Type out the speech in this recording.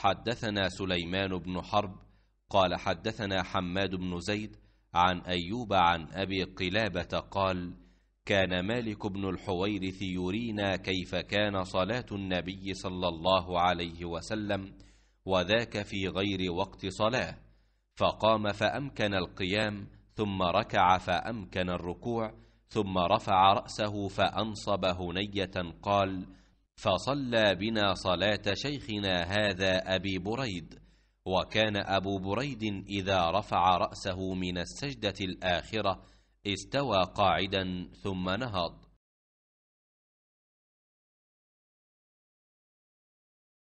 حدثنا سليمان بن حرب قال حدثنا حماد بن زيد عن أيوب عن أبي قلابة قال كان مالك بن الحويرث يرينا كيف كان صلاة النبي صلى الله عليه وسلم وذاك في غير وقت صلاة فقام فأمكن القيام ثم ركع فأمكن الركوع ثم رفع رأسه فأنصب هنية قال فصلى بنا صلاة شيخنا هذا أبي بريد وكان أبو بريد إذا رفع رأسه من السجدة الآخرة استوى قاعدا ثم نهض